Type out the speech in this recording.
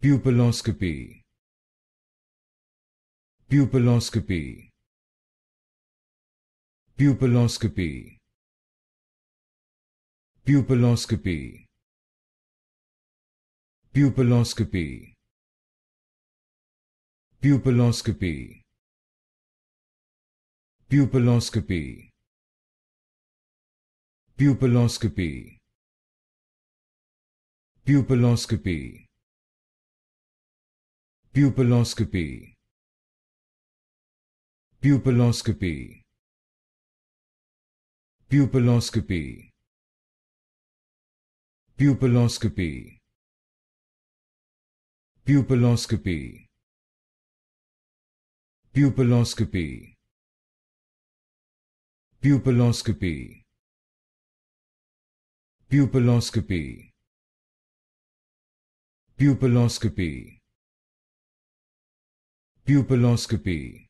pupilloscopy pupilloscopy pupilloscopy pupilloscopy pupilloscopy pupilloscopy pupilloscopy pupilloscopy pupilloscopy Pupilloscopy Pupilloscopy Pupilloscopy Pupilloscopy Pupilloscopy Pupilloscopy Pupilloscopy Pupilloscopy Pupilloscopy pupilloscopy